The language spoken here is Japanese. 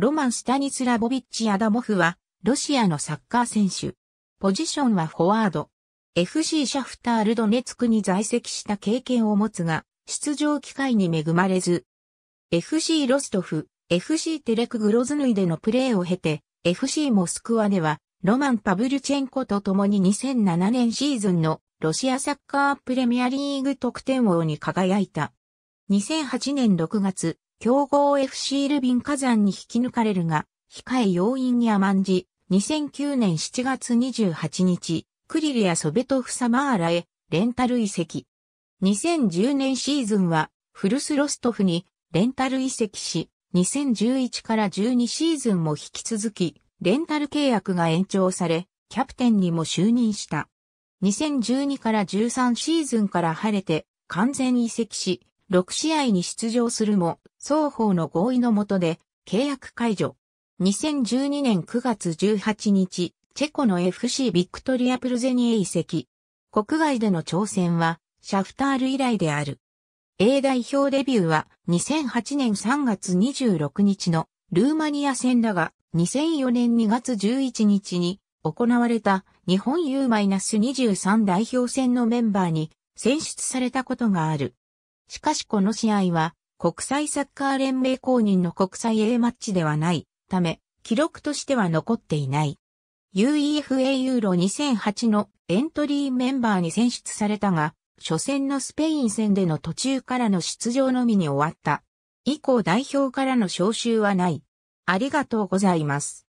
ロマン・スタニスラボビッチ・アダモフは、ロシアのサッカー選手。ポジションはフォワード。FC シャフタールドネツクに在籍した経験を持つが、出場機会に恵まれず。FC ロストフ、FC テレクグロズヌイでのプレーを経て、FC モスクワでは、ロマン・パブルチェンコと共に2007年シーズンのロシアサッカープレミアリーグ得点王に輝いた。2008年6月、強豪 FC ルビン火山に引き抜かれるが、控え要因に甘んじ、2009年7月28日、クリルやソベトフサマーラへ、レンタル移籍。2010年シーズンは、フルスロストフに、レンタル移籍し、2011から12シーズンも引き続き、レンタル契約が延長され、キャプテンにも就任した。2012から13シーズンから晴れて、完全移籍し、6試合に出場するも、双方の合意の下で、契約解除。2012年9月18日、チェコの FC ビクトリアプルゼニエ移籍。国外での挑戦は、シャフタール以来である。A 代表デビューは2008年3月26日のルーマニア戦だが、2004年2月11日に行われた日本 U-23 代表戦のメンバーに選出されたことがある。しかしこの試合は、国際サッカー連盟公認の国際 A マッチではないため、記録としては残っていない。UEFA ユーロ2008のエントリーメンバーに選出されたが、初戦のスペイン戦での途中からの出場のみに終わった。以降代表からの招集はない。ありがとうございます。